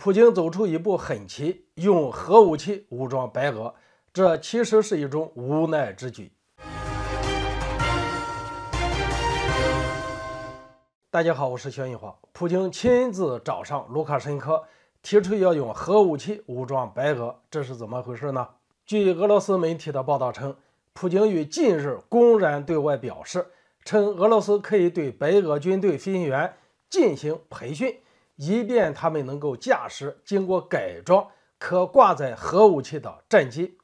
普京走出一步狠棋，用核武器武装白俄，这其实是一种无奈之举。大家好，我是肖玉华。普京亲自找上卢卡申科，提出要用核武器武装白俄，这是怎么回事呢？据俄罗斯媒体的报道称，普京于近日公然对外表示，称俄罗斯可以对白俄军队飞行员进行培训。以便他们能够驾驶经过改装、可挂载核武器的战机。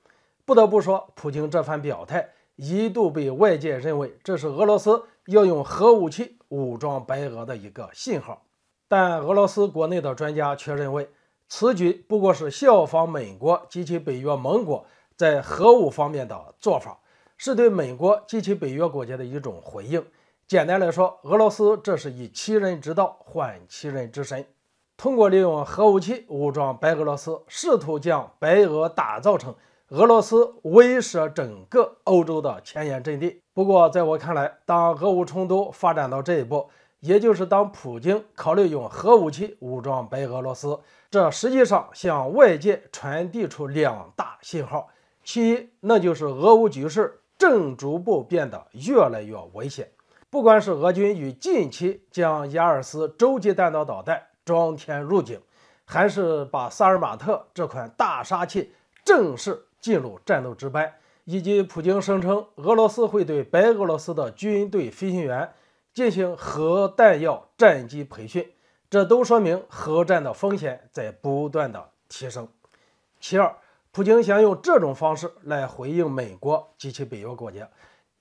不得不说，普京这番表态一度被外界认为这是俄罗斯要用核武器武装白俄的一个信号。但俄罗斯国内的专家却认为，此举不过是效仿美国及其北约盟国在核武方面的做法，是对美国及其北约国家的一种回应。简单来说，俄罗斯这是以其人之道还其人之身，通过利用核武器武装白俄罗斯，试图将白俄打造成俄罗斯威慑整个欧洲的前沿阵地。不过，在我看来，当俄乌冲突发展到这一步，也就是当普京考虑用核武器武装白俄罗斯，这实际上向外界传递出两大信号：其一，那就是俄乌局势正逐步变得越来越危险。不管是俄军于近期将亚尔斯洲际弹道导弹装填入境，还是把萨尔马特这款大杀器正式进入战斗值班，以及普京声称俄罗斯会对白俄罗斯的军队飞行员进行核弹药战机培训，这都说明核战的风险在不断的提升。其二，普京想用这种方式来回应美国及其北约国家。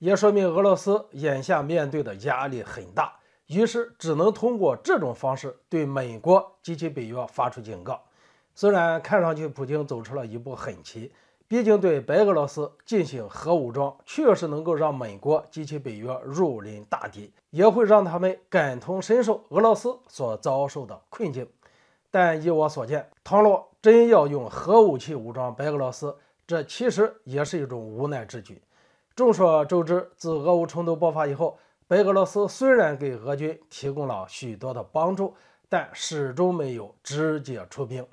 也说明俄罗斯眼下面对的压力很大，于是只能通过这种方式对美国及其北约发出警告。虽然看上去普京走出了一步狠棋，毕竟对白俄罗斯进行核武装确实能够让美国及其北约入林大敌，也会让他们感同身受俄罗斯所遭受的困境。但依我所见，倘若真要用核武器武装白俄罗斯，这其实也是一种无奈之举。众所周知，自俄乌冲突爆发以后，白俄罗斯虽然给俄军提供了许多的帮助，但始终没有直接出兵。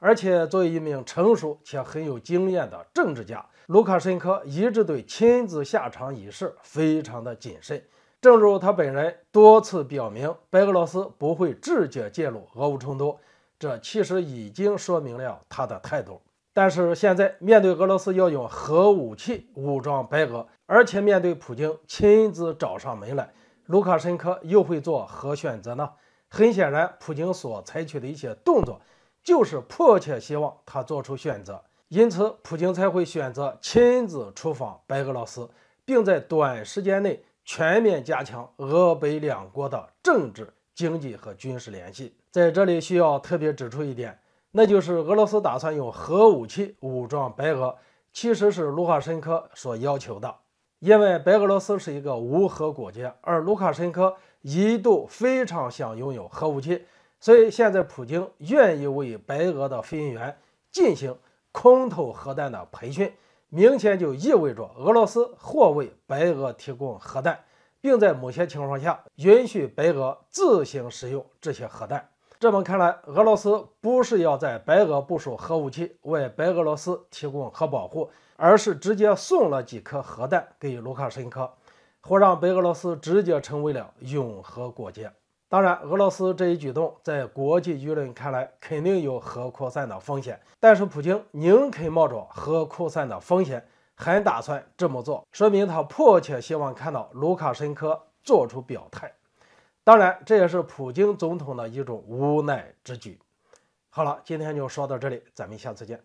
而且，作为一名成熟且很有经验的政治家，卢卡申科一直对亲自下场一事非常的谨慎。正如他本人多次表明，白俄罗斯不会直接介入俄乌冲突，这其实已经说明了他的态度。但是现在面对俄罗斯要用核武器武装白俄，而且面对普京亲自找上门来，卢卡申科又会做何选择呢？很显然，普京所采取的一些动作，就是迫切希望他做出选择，因此普京才会选择亲自出访白俄罗斯，并在短时间内全面加强俄北两国的政治、经济和军事联系。在这里需要特别指出一点。那就是俄罗斯打算用核武器武装白俄，其实是卢卡申科所要求的。因为白俄罗斯是一个无核国家，而卢卡申科一度非常想拥有核武器，所以现在普京愿意为白俄的飞行员进行空投核弹的培训，明显就意味着俄罗斯或为白俄提供核弹，并在某些情况下允许白俄自行使用这些核弹。这么看来，俄罗斯不是要在白俄部署核武器为白俄罗斯提供核保护，而是直接送了几颗核弹给卢卡申科，或让白俄罗斯直接成为了永和国界。当然，俄罗斯这一举动在国际舆论看来肯定有核扩散的风险，但是普京宁肯冒着核扩散的风险，还打算这么做，说明他迫切希望看到卢卡申科做出表态。当然，这也是普京总统的一种无奈之举。好了，今天就说到这里，咱们下次见。